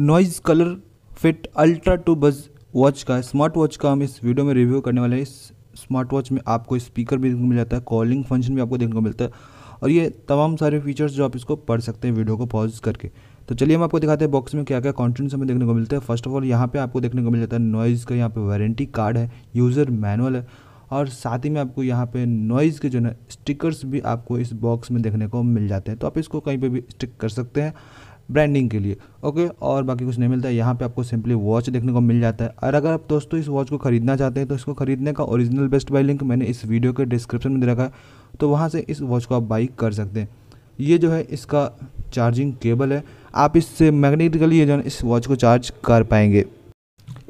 noise colour fit ultra two buzz watch का smart watch का हम इस वीडियो में रिव्यू करने वाले हैं इस स्मार्ट वॉच में आपको स्पीकर भी देखने को मिल जाता है कॉलिंग फंक्शन भी आपको देखने को मिलता है और ये तमाम सारे फीचर्स जो आप इसको पढ़ सकते हैं वीडियो को पॉज करके तो चलिए हम आपको दिखाते हैं बॉक्स में क्या क्या कॉन्टेंट्स हमें देखने को मिलते हैं फर्स्ट ऑफ ऑल यहाँ पे आपको देखने को मिल जाता है नॉइज़ का यहाँ पे वारंटी कार्ड है यूज़र मैनुअल है और साथ ही में आपको यहाँ पे नॉइज़ के जो है स्टिकर्स भी आपको इस बॉक्स में देखने को मिल जाते हैं तो आप इसको कहीं पर भी स्टिक कर सकते हैं ब्रांडिंग के लिए ओके और बाकी कुछ नहीं मिलता है यहाँ पे आपको सिंपली वॉच देखने को मिल जाता है और अगर आप दोस्तों इस वॉच को खरीदना चाहते हैं तो इसको खरीदने का ओरिजिनल बेस्ट बाई लिंक मैंने इस वीडियो के डिस्क्रिप्शन में दे रखा है तो वहाँ से इस वॉच को आप बाई कर सकते हैं ये जो है इसका चार्जिंग केबल है आप इससे मैग्नेटिकली ये जो है इस वॉच को चार्ज कर पाएंगे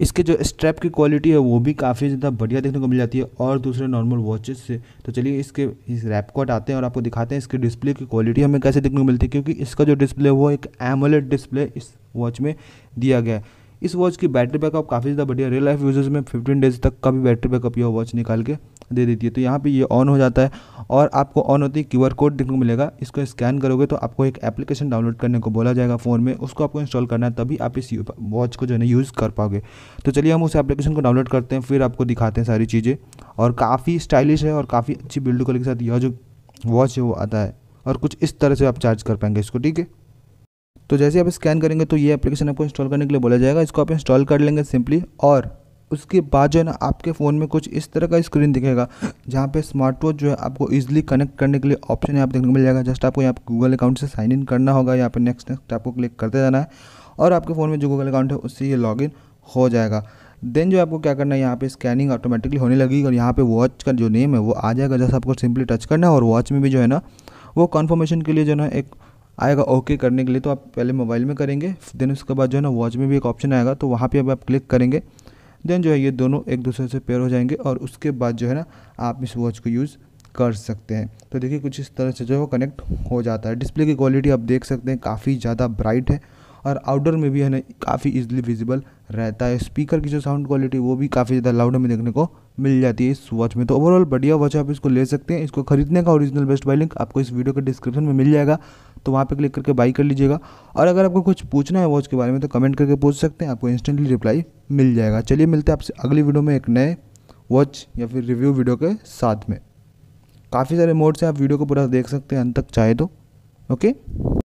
इसके जो स्ट्रैप की क्वालिटी है वो भी काफ़ी ज़्यादा बढ़िया देखने को मिल जाती है और दूसरे नॉर्मल वॉचेस से तो चलिए इसके इस रैप कॉट आते हैं और आपको दिखाते हैं इसके डिस्प्ले की क्वालिटी हमें कैसे देखने को मिलती है क्योंकि इसका जो डिस्प्ले वो एक एमोलेट डिस्प्ले इस वॉच में दिया गया है इस वॉच की बैटरी बैकअप काफ़ी ज़्यादा बढ़िया रियल लाइफ यूजर्स में फिफ्टीन डेज तक का भी बैटरी बैकअप यह वॉच निकाल के दे देती है तो यहाँ पे ये ऑन हो जाता है और आपको ऑन होती है क्यू कोड देखने को मिलेगा इसको स्कैन करोगे तो आपको एक एप्लीकेशन डाउनलोड करने को बोला जाएगा फ़ोन में उसको आपको इंस्टॉल करना है तभी आप इस वॉच को जो है यूज़ कर पाओगे तो चलिए हम उस एप्लीकेशन को डाउनलोड करते हैं फिर आपको दिखाते हैं सारी चीज़ें और काफ़ी स्टाइलिश है और काफ़ी अच्छी बिल्ड क्वालिटी के साथ यह जो वॉच है वो आता है और कुछ इस तरह से आप चार्ज कर पाएंगे इसको ठीक है तो जैसे आप स्कैन करेंगे तो ये एप्लीकेशन आपको इंस्टॉल करने के लिए बोला जाएगा इसको आप इंस्टॉल कर लेंगे सिंपली और उसके बाद जो है ना आपके फ़ोन में कुछ इस तरह का स्क्रीन दिखेगा जहाँ पे स्मार्ट वॉच जो है आपको इजीली कनेक्ट करने के लिए ऑप्शन यहाँ पे देखने को मिल जाएगा जस्ट आपको यहाँ पर गूगल अकाउंट से साइन इन करना होगा यहाँ पे नेक्स्ट नेक्स्ट आपको क्लिक करते जाना है और आपके फ़ोन में जो गूगल अकाउंट है उससे ये इन हो जाएगा देन जो आपको क्या करना है यहाँ पे स्कैनिंग ऑटोमेटिकली होने लगेगी और यहाँ पे वॉच का जो नेम है वो आ जाएगा जैसे आपको सिंपली टच करना है और वॉच में भी जो है ना वो कन्फर्मेशन के लिए जो है ना एक आएगा ओके करने के लिए तो आप पहले मोबाइल में करेंगे देन उसके बाद जो है ना वॉच में भी एक ऑप्शन आएगा तो वहाँ पर आप क्लिक करेंगे देन जो है ये दोनों एक दूसरे से पेयर हो जाएंगे और उसके बाद जो है ना आप इस वॉच को यूज़ कर सकते हैं तो देखिए कुछ इस तरह से जो है कनेक्ट हो जाता है डिस्प्ले की क्वालिटी आप देख सकते हैं काफ़ी ज़्यादा ब्राइट है और आउटडोर में भी है ना काफ़ी इजिली विजिबल रहता है स्पीकर की जो साउंड क्वालिटी वो भी काफ़ी ज़्यादा लाउड में देखने को मिल जाती है इस वॉच में तो ओवरऑल बढ़िया वॉच आप इसको ले सकते हैं इसको खरीदने का ओरिजिनल बेस्ट बाय लिंक आपको इस वीडियो के डिस्क्रिप्शन में मिल जाएगा तो वहाँ पर क्लिक करके बाई कर लीजिएगा और अगर आपको कुछ पूछना है वॉच के बारे में तो कमेंट करके पूछ सकते हैं आपको इंस्टेंटली रिप्लाई मिल जाएगा चलिए मिलते हैं आपसे अगली वीडियो में एक नए वॉच या फिर रिव्यू वीडियो के साथ में काफ़ी सारे मोड से आप वीडियो को पूरा देख सकते हैं अंत तक चाहे तो ओके